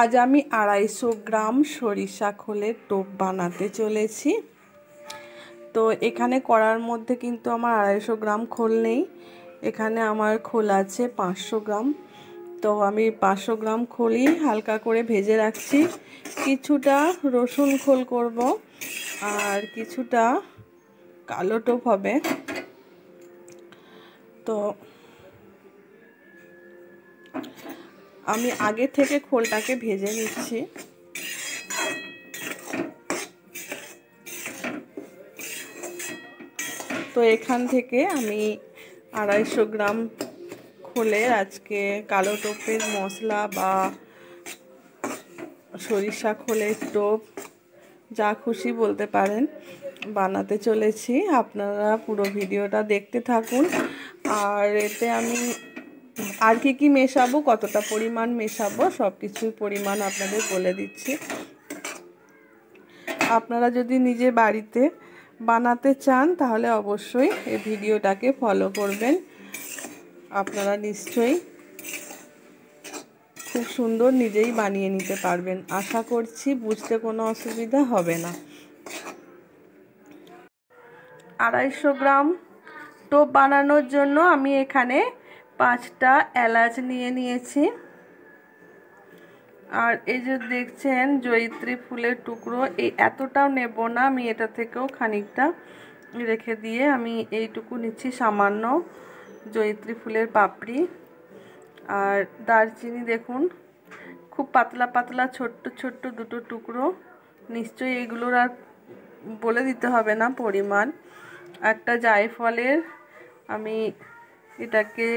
আজ আমি আড়াইশো গ্রাম সরিষা খোলের টোপ বানাতে চলেছি তো এখানে করার মধ্যে কিন্তু আমার আড়াইশো গ্রাম খোল নেই এখানে আমার খোল আছে পাঁচশো গ্রাম তো আমি পাঁচশো গ্রাম খোলই হালকা করে ভেজে রাখছি কিছুটা রসুন খোল করব আর কিছুটা কালো টোপ হবে তো আমি আগে থেকে খোলটাকে ভেজে নিচ্ছি তো এখান থেকে আমি আড়াইশো গ্রাম খোলের আজকে কালো টোপের মশলা বা সরিষা খোলের টোপ যা খুশি বলতে পারেন বানাতে চলেছি আপনারা পুরো ভিডিওটা দেখতে থাকুন আর এতে আমি আর কি কি মেশাবো কতটা পরিমাণ মেশাবো সব কিছুর পরিমাণ আপনাদের বলে দিচ্ছি আপনারা যদি নিজে বাড়িতে বানাতে চান তাহলে অবশ্যই এই ভিডিওটাকে ফলো করবেন আপনারা নিশ্চয়ই খুব সুন্দর নিজেই বানিয়ে নিতে পারবেন আশা করছি বুঝতে কোনো অসুবিধা হবে না আড়াইশো গ্রাম টোপ বানানোর জন্য আমি এখানে পাঁচটা এলাচ নিয়ে নিয়েছি আর এই যে দেখছেন জয়িত্রী ফুলের টুকরো এই এতটাও নেব না আমি এটা থেকেও খানিকটা রেখে দিয়ে আমি এইটুকু নিচ্ছি সামান্য জয়িত্রী ফুলের পাপড়ি আর দারচিনি দেখুন খুব পাতলা পাতলা ছোট্ট ছোট্ট দুটো টুকরো নিশ্চয়ই এগুলোর আর বলে দিতে হবে না পরিমাণ একটা জায়ফলের আমি এটাকে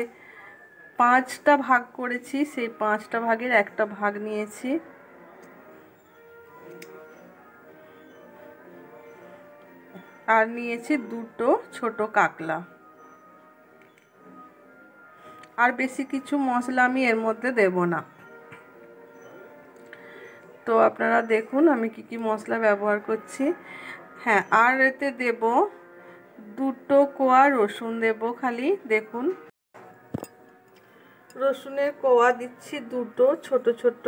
পাঁচটা ভাগ করেছি সেই পাঁচটা ভাগের একটা ভাগ নিয়েছি আর নিয়েছি দুটো ছোট কাকলা আর বেশি কিছু মশলা আমি এর মধ্যে দেব না তো আপনারা দেখুন আমি কি কি মশলা ব্যবহার করছি হ্যাঁ আর এতে দেব দুটো কোয়া রসুন দেব খালি দেখুন রসুনের কোয়া দিচ্ছি দুটো ছোট ছোট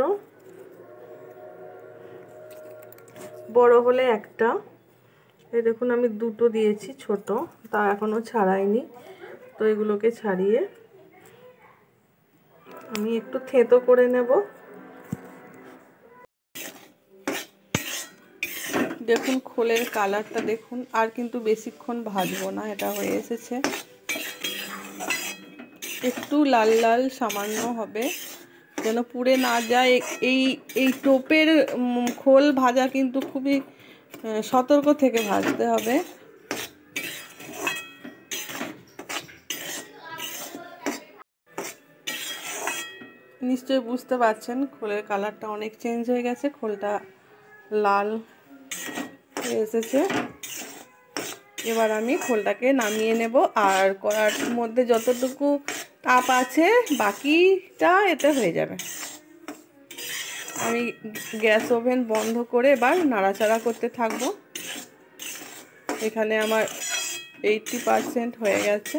বড় হলে একটা এই দেখুন আমি দুটো দিয়েছি ছোট তা এখনও ছাড়াইনি তো এগুলোকে ছাড়িয়ে আমি একটু থেঁতো করে নেব দেখুন খোলের কালারটা দেখুন আর কিন্তু বেশিক্ষণ ভাজবো না এটা হয়ে এসেছে একটু লাল লাল সামান্য হবে যেন পুড়ে না যায় এই এই টোপের খোল ভাজা কিন্তু খুবই সতর্ক থেকে ভাজতে হবে নিশ্চয়ই বুঝতে পারছেন খোলের কালারটা অনেক চেঞ্জ হয়ে গেছে খোলটা লাল এসেছে এবার আমি খোলটাকে নামিয়ে নেব আর করার মধ্যে যতটুকু তাপ আছে বাকিটা এতে হয়ে যাবে আমি গ্যাস ওভেন বন্ধ করে এবার নাড়াচাড়া করতে থাকব এখানে আমার এইটটি পারসেন্ট হয়ে গেছে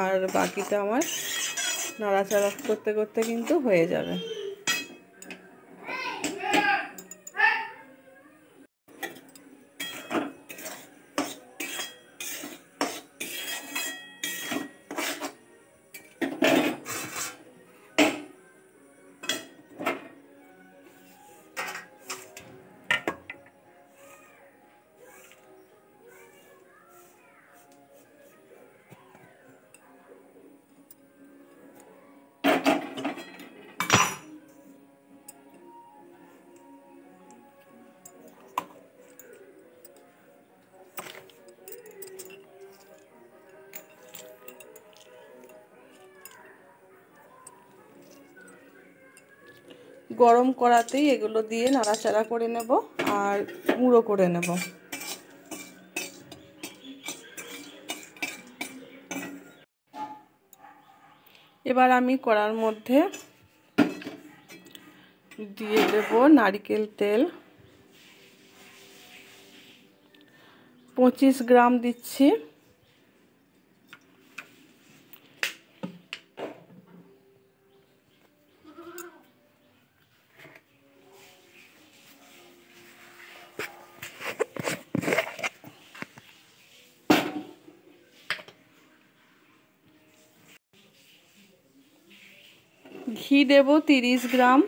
আর বাকিটা আমার নাড়াচাড়া করতে করতে কিন্তু হয়ে যাবে গরম করাতেই এগুলো দিয়ে নাড়াচাড়া করে নেব আর গুঁড়ো করে নেব এবার আমি করার মধ্যে দিয়ে দেব নারিকেল তেল পঁচিশ গ্রাম দিচ্ছি ঘি দেব তিরিশ গ্রাম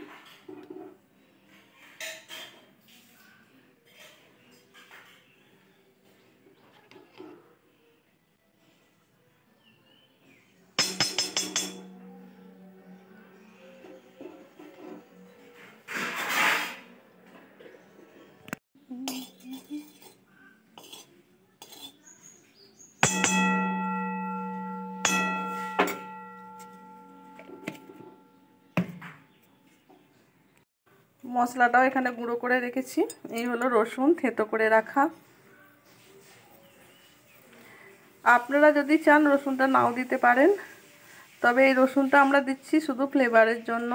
মশলাটাও এখানে গুঁড়ো করে রেখেছি এই হলো রসুন থেঁতো করে রাখা আপনারা যদি চান রসুনটা নাও দিতে পারেন তবে এই রসুনটা আমরা দিচ্ছি শুধু ফ্লেভারের জন্য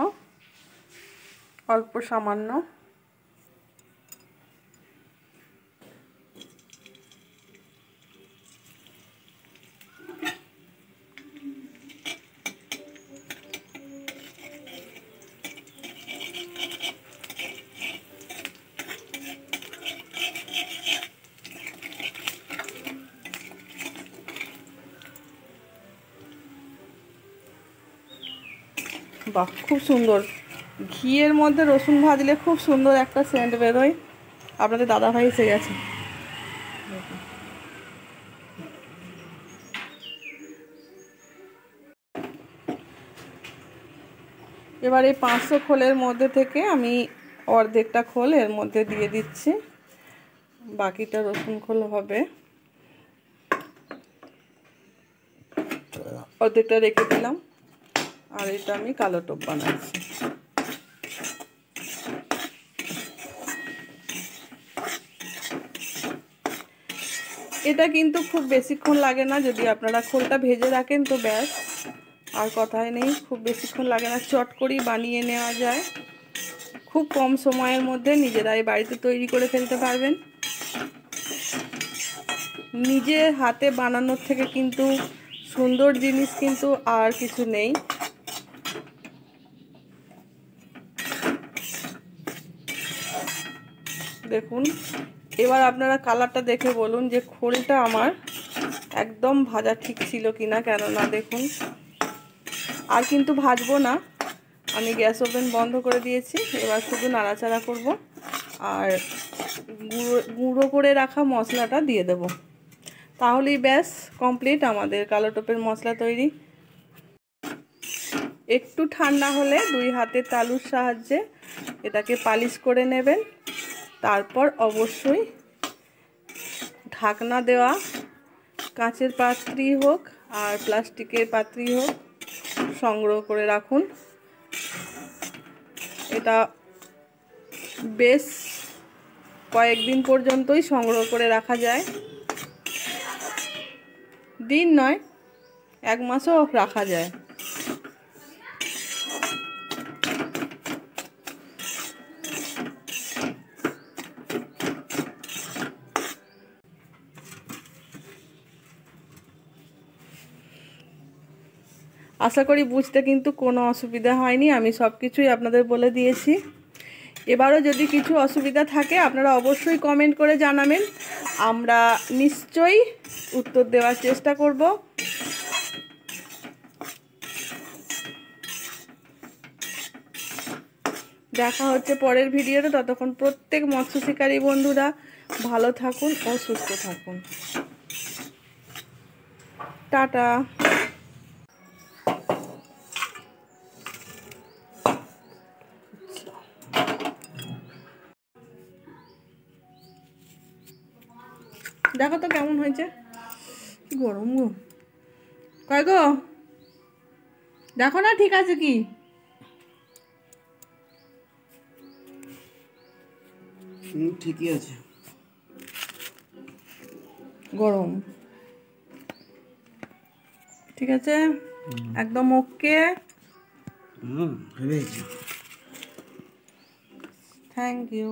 অল্প সামান্য বাহ খুব সুন্দর ঘিয়ের মধ্যে রসুন ভাজলে খুব সুন্দর একটা সেন্ট বেরোয় আপনাদের দাদাভাই এসে গেছে এবার এই পাঁচশো খোলের মধ্যে থেকে আমি অর্ধেকটা খোল এর মধ্যে দিয়ে দিচ্ছি বাকিটা রসুন খোল হবে অর্ধেকটা রেখে দিলাম আর এটা আমি কালো টোপ বানাচ্ছি এটা কিন্তু খুব বেশিক্ষণ লাগে না যদি আপনারা খোলটা ভেজে রাখেন তো ব্যাস আর কথাই নেই খুব বেশিক্ষণ লাগে না চট করেই বানিয়ে নেওয়া যায় খুব কম সময়ের মধ্যে নিজেরাই বাড়িতে তৈরি করে ফেলতে পারবেন নিজে হাতে বানানোর থেকে কিন্তু সুন্দর জিনিস কিন্তু আর কিছু নেই দেখুন এবার আপনারা কালারটা দেখে বলুন যে খোলটা আমার একদম ভাজা ঠিক ছিল কি না কেননা দেখুন আর কিন্তু ভাজবো না আমি গ্যাস ওভেন বন্ধ করে দিয়েছি এবার শুধু নাড়াচাড়া করব আর গুঁড়ো গুঁড়ো করে রাখা মশলাটা দিয়ে দেব তাহলেই ব্যাস কমপ্লিট আমাদের কালো টোপের মশলা তৈরি একটু ঠান্ডা হলে দুই হাতে তালুর সাহায্যে এটাকে পালিশ করে নেবেন তারপর অবশ্যই ঢাকনা দেওয়া কাঁচের পাত্রই হোক আর প্লাস্টিকের পাত্রই হোক সংগ্রহ করে রাখুন এটা বেশ কয়েকদিন পর্যন্তই সংগ্রহ করে রাখা যায় দিন নয় এক মাসও রাখা যায় আশা করি বুঝতে কিন্তু কোনো অসুবিধা হয়নি আমি সব কিছুই আপনাদের বলে দিয়েছি এবারও যদি কিছু অসুবিধা থাকে আপনারা অবশ্যই কমেন্ট করে জানাবেন আমরা নিশ্চয়ই উত্তর দেওয়ার চেষ্টা করব দেখা হচ্ছে পরের ভিডিওতে ততক্ষণ প্রত্যেক মৎস্য শিকারী বন্ধুরা ভালো থাকুন ও সুস্থ থাকুন টাটা দেখো তো কেমন হয়েছে কি গরম গো কয় গো দেখো না ঠিক আছে কি ঠিকই আছে গরম ঠিক আছে একদম ওকে থ্যাংক ইউ